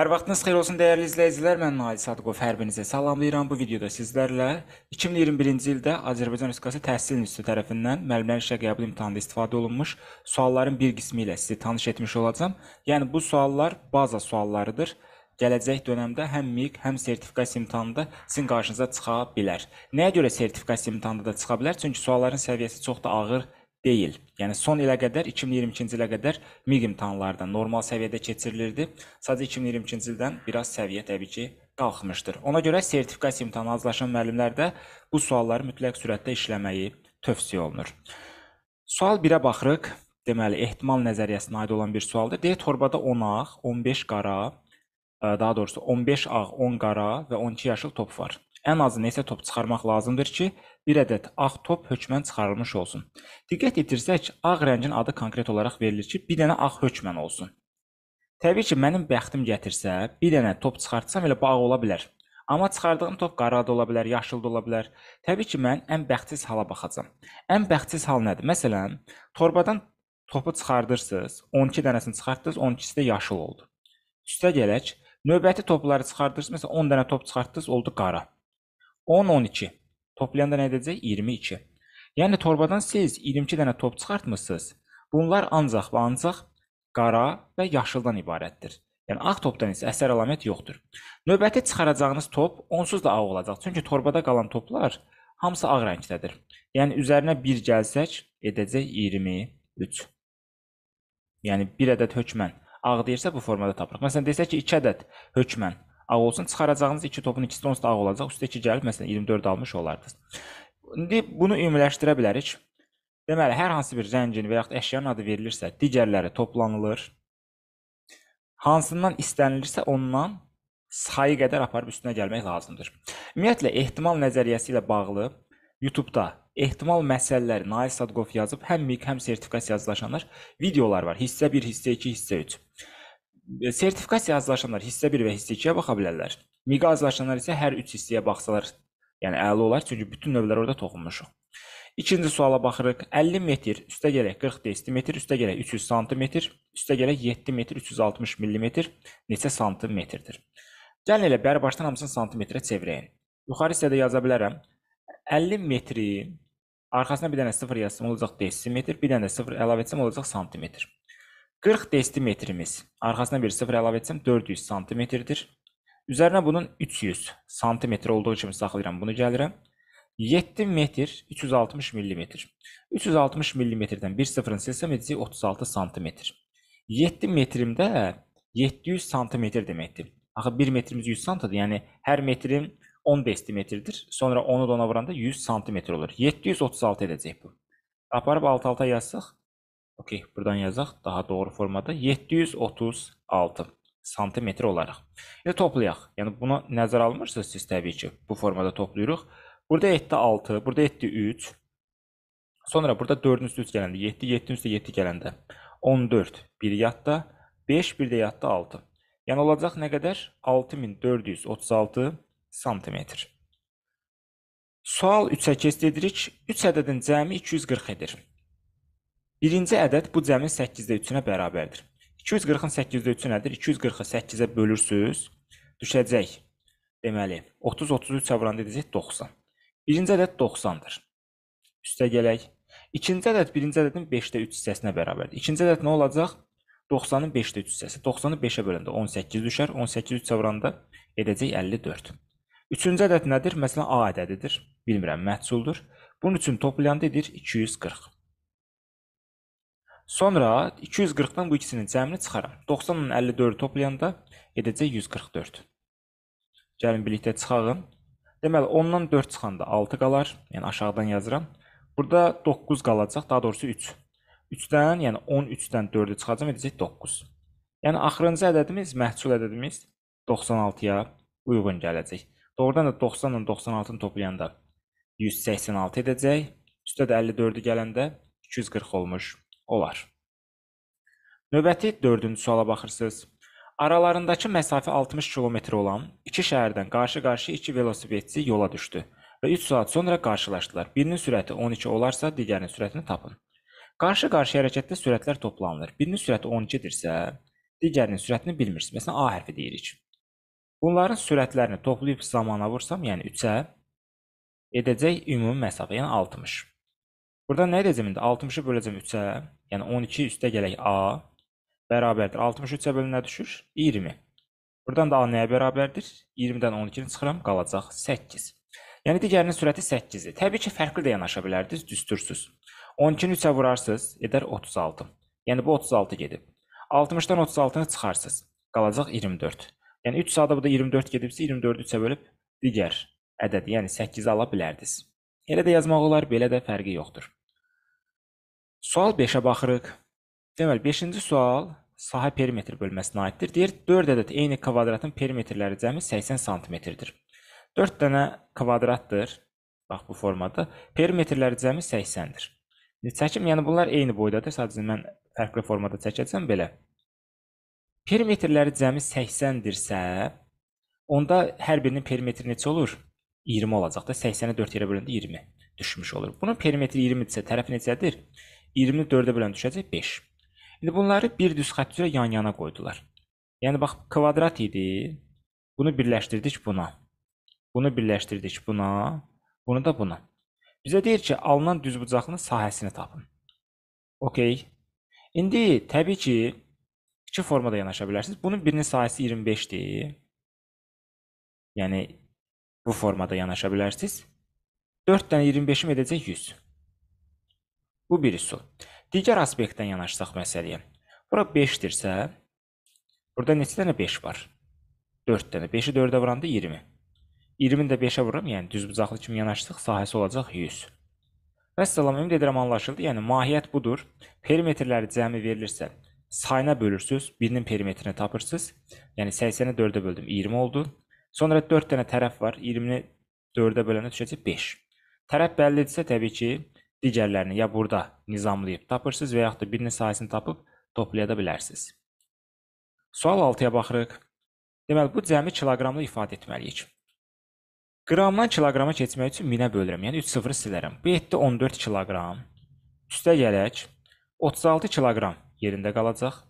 Hər vaxtınız xeyir olsun dəyərli izləyicilər. Mən Nail Sadıqov hər birinizə salamlayıram. Bu videoda sizlərlə 2021-ci ildə Azərbaycan Respublikası Təhsil İnstitutu tərəfindən müəllimlər işə qəbul imtahanında istifadə olunmuş sualların bir qismi ilə sizi tanış etmiş olacağam. Yəni bu suallar baza suallarıdır gələcək dövrdə həm MİQ, həm sertifikasiya imtahanında sizin qarşınıza çıxa bilər. Nəyə görə sertifikasiya imtahanında da çıxa bilər? Çünki sualların səviyyəsi çox da ağır deyil. Yəni son ilə qədər 2022-ci ilə qədər miq imtahanlardan normal səviyyədə keçirilirdi. Sadəcə 2022-ci ildən biraz səviyyə təbii ki, qalxmışdır. Ona görə sertifikasiya imtahanı hazırlaşan müəllimlər də bu sualları mütləq sürətdə işləməyi tövsiyə olunur. Sual 1-ə baxırıq. Deməli, ehtimal nəzəriyyəsinə aid olan bir sualdır. D torbada 10 ağ, 15 qara, e, daha doğrusu 15 ağ, 10 qara və 12 yaşıl top var ən azı neçə top çıxarmaq lazımdır ki, bir ədəd ağ top hökmən çıxarılmış olsun. Diqqət etirsək, ağ rəngin adı konkret olaraq verilir ki, bir dənə ağ hökmən olsun. Təbii ki, mənim bəxtim gətirsə, bir dənə top çıxartsam elə bağ ola bilər. Amma çıxardığım top qara da ola bilər, yaşıl da ola bilər. Təbii ki, mən ən bəxtsiz hala baxacağam. Ən bəxtsiz hal nədir? Məsələn, torbadan topu çıxardırsınız, 12 dənəsini çıxartdınız, 12-si də yaşıl oldu. Üstə gələk, növbəti topları çıxardırsınız, məsələn 10 dənə top çıxartdınız, oldu qara. 10-12. Toplayanda nə edəcək? 22. Yəni torbadan siz 22 dənə top çıxartmısınız. Bunlar ancaq və ancaq qara və yaşıldan ibarətdir. Yəni ağ topdan isə əsər əlamət yoxdur. Növbəti çıxaracağınız top onsuz da ağ olacaq. Çünki torbada qalan toplar hamısı ağ rəngdədir. Yəni üzərinə 1 gəlsək edəcək 23. Yəni bir ədəd hökmən ağ deyirsə bu formada tapırıq. Məsələn desək ki 2 ədəd hökmən ağ olsun. Çıxaracağınız iki topun ikisi onsuz da ağ olacaq. Üstə 2 gəlib məsələn 24 almış olardınız. İndi bunu ümumiləşdirə bilərik. Deməli, hər hansı bir rəngin və yaxud əşyanın adı verilirsə, digərləri toplanılır. Hansından istənilirsə, ondan sayı qədər aparıb üstünə gəlmək lazımdır. Ümumiyyətlə ehtimal nəzəriyyəsi ilə bağlı YouTube-da ehtimal məsələləri Nail Sadqov yazıb həm MİQ, həm sertifikasiya yazılaşanlar videolar var. Hissə 1, hissə 2, hissə 3. E, sertifikasiya azlaşanlar hissə 1 və hissə 2-yə baxa bilərlər. Miqa azlaşanlar isə hər 3 hissəyə baxsalar, yəni əla olar, çünki bütün növlər orada toxunmuşuq. İkinci suala baxırıq. 50 metr üstə gələk 40 desimetr, üstə gələk 300 sm, üstə gələk 7 metr 360 mm neçə santimetrdir? Gəlin elə bəri başdan hamısını santimetrə çevirəyin. Yuxarı hissədə yaza bilərəm. 50 metri arxasına bir dənə 0 yazsam olacaq desimetr, bir dənə 0 əlavə etsəm olacaq santimetr. 40 desimetrimiz arxasına bir sıfır əlavə etsəm 400 santimetrdir. Üzərinə bunun 300 santimetr olduğu kimi saxlayıram. Bunu gəlirəm. 7 metr 360 millimetr. 360 millimetrdən bir sıfırını silsəm edəcək 36 santimetr. 7 metrimdə 700 santimetr deməkdir. Axı 1 metrimiz 100 santadır. Yəni hər metrim 10 desimetrdir. Sonra onu da ona vuranda 100 santimetr olur. 736 edəcək bu. Aparıb alt-alta yazsaq Okey, buradan yazaq daha doğru formada 736 santimetr olaraq. İndi toplayaq. Yəni buna nəzər almırsınız siz təbii ki. Bu formada toplayırıq. Burada 7-də 6, burada 7-də 3. Sonra burada 4-ün üstü 3 gələndə 7, 7-nin üstü 7 gələndə 14. Bir yadda 5, bir də yadda 6. Yəni olacaq nə qədər? 6436 santimetr. Sual 3-ə keçid edirik. 3 ədədin cəmi 240 edir. Birinci ədəd bu cəmin 8-də 3-ünə bərabərdir. 240-ın 8-də 3-ü nədir? 240-ı 8-ə bölürsüz, düşəcək. Deməli, 30-33-ə vuranda edəcək 90. Birinci ədəd 90-dır. Üstə gələk. İkinci ədəd birinci ədədin 5-də 3 hissəsinə bərabərdir. İkinci ədəd nə olacaq? 90-ın 5-də 3 hissəsi. 90-ı 5-ə böləndə 18 düşər. 18 3-ə vuranda edəcək 54. Üçüncü ədəd nədir? Məsələn, A ədədidir. Bilmirəm, məhsuldur. Bunun üçün toplayanda edir 240. Sonra 240-dan bu ikisinin cəmini çıxaram. 90-dan 54 toplayanda edəcək 144. Gəlin birlikdə çıxalım. Deməli 10-dan 4 çıxanda 6 qalar. Yəni aşağıdan yazıram. Burada 9 qalacaq, daha doğrusu 3. 3-dən, yəni 13-dən 4-ü çıxacam, edəcək 9. Yəni axırıncı ədədimiz, məhsul ədədimiz 96-ya uyğun gələcək. Doğrudan da 90-dan 96-nı toplayanda 186 edəcək. Üstə də 54-ü gələndə 240 olmuş olar. Növbəti 4-cü suala baxırsınız. Aralarındakı məsafə 60 kilometr olan iki şəhərdən qarşı-qarşı iki velosipedçi yola düşdü və 3 saat sonra qarşılaşdılar. Birinin sürəti 12 olarsa, digərinin sürətini tapın. Qarşı-qarşı hərəkətdə sürətlər toplanılır. Birinin sürəti 12-dirsə, digərinin sürətini bilmirsiniz. Məsələn, A hərfi deyirik. Bunların sürətlərini toplayıb zamana vursam, yəni 3-ə edəcək ümumi məsafə, yəni 60. Burada nə rejimində 60-ı böləcəm 3-ə, yəni 12 üstə gələk A bərabərdir. 60 3-ə bölünə düşür 20. Buradan da A nəyə bərabərdir? 20-dən 12-ni çıxıram, qalacaq 8. Yəni digərinin sürəti 8-dir. Təbii ki, fərqli də yanaşa bilərdiniz, düstursunuz. 12-ni 3-ə vurarsınız, edər 36. Yəni bu 36 gedib. 60-dan 36-nı çıxarsınız, qalacaq 24. Yəni 3 sağda bu da 24 gedibsə, 24-ü 3-ə bölüb digər ədədi, yəni 8-i ala bilərdiniz. Elə də yazmaq olar, belə də fərqi yoxdur. Sual 5-ə baxırıq. Deməli, 5-ci sual sahə perimetr bölməsinə aiddir. Deyir, 4 ədəd eyni kvadratın perimetrləri cəmi 80 sm-dir. 4 dənə kvadratdır. Bax bu formada. Perimetrləri cəmi 80-dir. Çəkim, yəni bunlar eyni boydadır. Sadəcə mən fərqli formada çəkəcəm belə. Perimetrləri cəmi 80-dirsə, onda hər birinin perimetri neçə olur? 20 olacaq da 80-i 4 yerə böləndə 20 düşmüş olur. Bunun perimetri 20-dirsə tərəfi necədir? 20-ni 4-ə bölən düşəcək 5. İndi bunları bir düz xətt üzrə yan-yana qoydular. Yəni bax kvadrat idi. Bunu birləşdirdik buna. Bunu birləşdirdik buna, bunu da buna. Bizə deyir ki, alınan düzbucaqlının sahəsini tapın. OK. İndi təbii ki, iki formada yanaşa bilərsiniz. Bunun birinin sahəsi 25-dir. Yəni bu formada yanaşa bilərsiniz. 4 dənə 25-im edəcək 100. Bu bir üsul. Digər aspektdən yanaşsaq məsələyə. Bura 5-dirsə, burada neçə dənə 5 var? 4 dənə. 5-i 4-ə vuranda 20. 20-ni də 5-ə vururam, yəni düz bucaqlı kimi yanaşsaq sahəsi olacaq 100. Vəssalam, ümid edirəm anlaşıldı. Yəni mahiyyət budur. Perimetrləri cəmi verilirsə, sayına bölürsüz, birinin perimetrini tapırsınız. Yəni 80-i 4-ə böldüm, 20 oldu. Sonra 4 dənə tərəf var. 20-ni 4-ə böləndə düşəcək 5. Tərəf bəllidirsə təbii ki, digərlərini ya burada nizamlayıb tapırsınız və yaxud da birinin sayəsini tapıb toplaya da bilərsiniz. Sual 6-ya baxırıq. Deməli, bu cəmi kiloqramla ifadə etməliyik. Qramdan kiloqrama keçmək üçün 1000-ə bölürəm, yəni 3 sıfırı silərəm. Bu etdi 14 kiloqram. Üstə gələk, 36 kiloqram yerində qalacaq.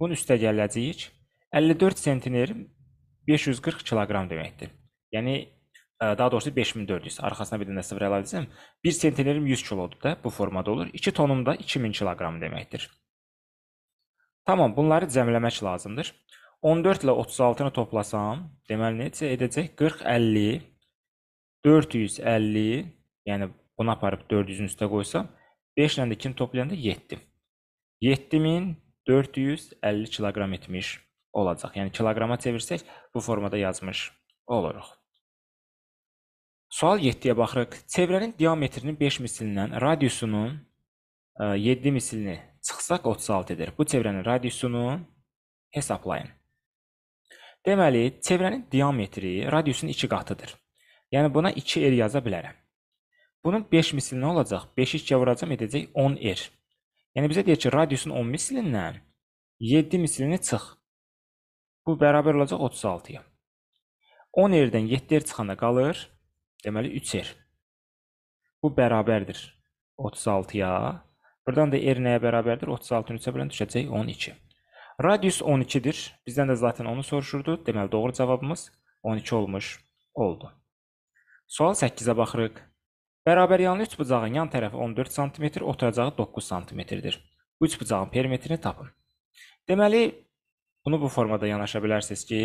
Bunun üstə gələcəyik. 54 sentiner 540 kiloqram deməkdir. Yəni Э, daha doğrusu 5400 arxasına bir dənə sıfır əlavə etsəm 1 sentnerm 100 kilodur da bu formada olur. 2 tonum da 2000 kiloqram deməkdir. Tamam, bunları cəmləmək lazımdır. 14 ilə 36-nı toplasam, deməli necə edəcək? 40 50 450, yəni bunu aparıb 400-ün üstə qoysam, 5 ilə də 2-ni toplayanda 7. 7450 kiloqram etmiş olacaq. Yəni kiloqrama çevirsək bu formada yazmış oluruq. Sual 7-yə baxırıq. Çevrənin diametrinin 5 mislindən radiusunun 7 e, mislini çıxsaq 36 edir. Bu çevrənin radiusunu hesablayın. Deməli, çevrənin diametri radiusun 2 qatıdır. Yəni buna 2 r yaza bilərəm. Bunun 5 misli nə olacaq? 5-i 2-yə vuracam edəcək 10 r. Yəni bizə deyir ki, radiusun 10 mislindən 7 mislini çıx. Bu bərabər olacaq 36-ya. 10 r-dən 7 r çıxanda qalır Deməli 3R. Er. Bu bərabərdir 36-ya. Buradan da R er nəyə bərabərdir? 36-nı 3-ə bölən düşəcək 12. Radius 12-dir. Bizdən də zaten onu soruşurdu. Deməli doğru cavabımız 12 olmuş oldu. Sual 8-ə baxırıq. Bərabəryanlı üç bucağın yan tərəfi 14 sm, oturacağı 9 sm-dir. Bu üç bucağın perimetrini tapın. Deməli bunu bu formada yanaşa bilərsiniz ki,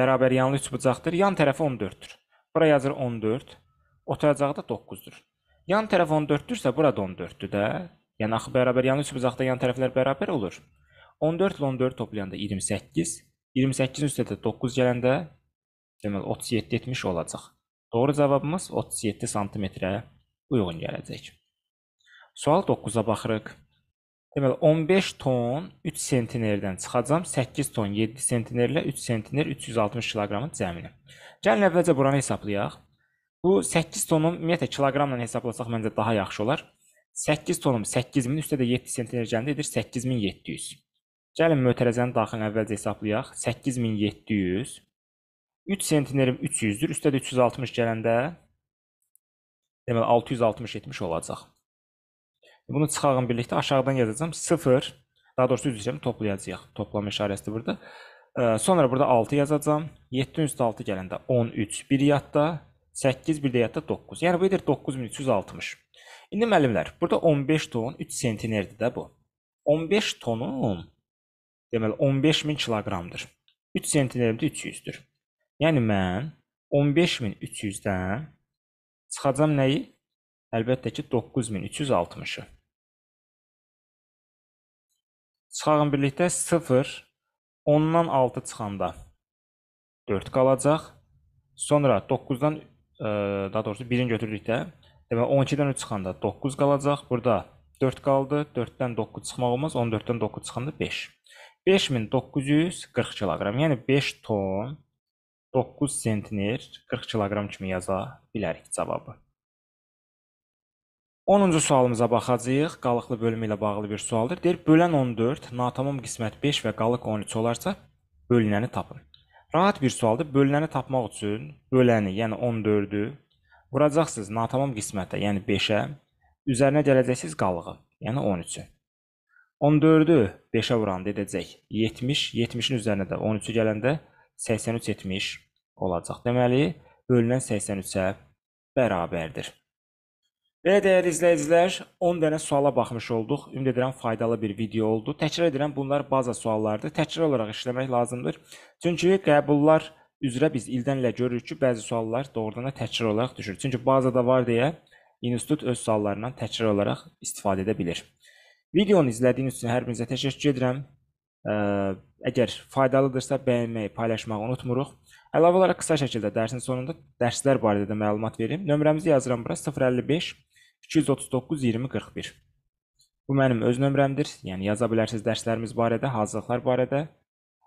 bərabər yanlı 3 bucaqdır. Yan tərəfi 14-dür. Bura yazır 14. Oturacaqda 9-dur. Yan tərəf 14-dürsə, bura da 14-dür də. Yəni axı bərabər yanlı 3 bucaqda yan tərəflər bərabər olur. 14 ilə 14 toplayanda 28, 28-in üstə də 9 gələndə deməli 37 etmiş olacaq. Doğru cavabımız 37 sm-ə uyğun gələcək. Sual 9-a baxırıq. Deməli 15 ton 3 sentinerdən çıxacam. 8 ton 7 sentinerlə 3 sentiner 360 kiloqramın cəmini. Gəlin əvvəlcə buranı hesablayaq. Bu 8 tonum ümumiyyətlə kiloqramla hesablasaq məncə daha yaxşı olar. 8 tonum 8000 üstə də 7 sentiner gəldi edir 8700. Gəlin mötərizənin daxilini əvvəlcə hesablayaq. 8700 3 sentinerim 300-dür. Üstə də 360 gələndə deməli 660 70 olacaq. E, bunu çıxarın birlikdə aşağıdan yazacağam. 0, daha doğrusu üz üzrəni toplayacağıq. Toplama işarəsidir burada. E, sonra burada 6 yazacağam. 7 üstə 6 gələndə 13, 1 yadda, 8, 1 də yadda 9. Yəni bu edir 9360. İndi müəllimlər, burada 15 ton 3 sentinerdir də bu. 15 tonun deməli 15000 kiloqramdır. 3 sentinerdə 300-dür. Yəni mən 15300-dən çıxacam nəyi? Əlbəttə ki 9360-ı. Çıxağın birlikdə 0, 10-dan 6 çıxanda 4 qalacaq. Sonra 9-dan, e, daha doğrusu 1-ini götürdükdə, demək 12-dən 3 çıxanda 9 qalacaq. Burada 4 qaldı, 4-dən 9 çıxmaq olmaz, 14-dən 9 çıxanda 5. 5940 kiloqram, yəni 5 ton 9 sentner 40 kiloqram kimi yaza bilərik cavabı. 10-cu sualımıza baxacağıq. Qalıqlı bölümü ilə bağlı bir sualdır. Deyir, bölən 14, natamam qismət 5 və qalıq 13 olarsa, bölünəni tapın. Rahat bir sualdır. Bölünəni tapmaq üçün böləni, yəni 14-ü vuracaqsınız natamam qismətə, yəni 5-ə, üzərinə gələcəksiniz qalığı, yəni 13-ü. 14-ü 5-ə vuranda edəcək 70, 70-in üzərinə də 13-ü gələndə 83 70 olacaq. Deməli, bölünən 83-ə bərabərdir. Belə dəyərli izləyicilər, 10 dənə suala baxmış olduq. Ümid edirəm faydalı bir video oldu. Təkrar edirəm, bunlar baza suallardır. Təkrar olaraq işləmək lazımdır. Çünki qəbullar üzrə biz ildən ilə görürük ki, bəzi suallar doğrudan da təkrar olaraq düşür. Çünki bazada var deyə institut öz suallarından təkrar olaraq istifadə edə bilir. Videonu izlədiyiniz üçün hər birinizə təşəkkür edirəm. Əgər faydalıdırsa bəyənməyi, paylaşmağı unutmuruq. Əlavə olaraq qısa şəkildə dərsin sonunda dərslər barədə də məlumat verim. Nömrəmizi yazıram bura 055 239 20 41. Bu mənim öz nömrəmdir. Yəni yaza bilərsiniz dərslərimiz barədə, hazırlıqlar barədə.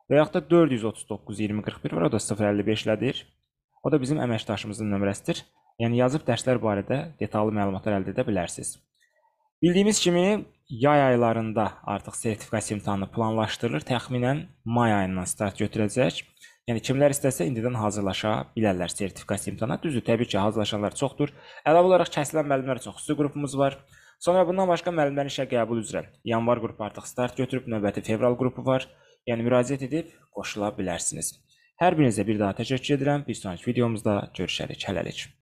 Və yaxud da 439 20 41 var, o da 055-lədir. O da bizim əməkdaşımızın nömrəsidir. Yəni yazıb dərslər barədə detallı məlumatlar əldə edə bilərsiniz. Bildiyimiz kimi yay aylarında artıq sertifikasiya imtahanı planlaşdırılır. Təxminən may ayından start götürəcək. Yəni kimlər istəsə indidən hazırlaşa bilərlər sertifikasiya imtahana. Düzdür, təbii ki, hazırlaşanlar çoxdur. Əlavə olaraq kəsilən müəllimlər çox xüsusi qrupumuz var. Sonra bundan başqa müəllimlərin işə qəbul üzrə yanvar qrupu artıq start götürüb, növbəti fevral qrupu var. Yəni müraciət edib qoşula bilərsiniz. Hər birinizə bir daha təşəkkür edirəm. Bir sonrakı videomuzda görüşərik. Hələlik.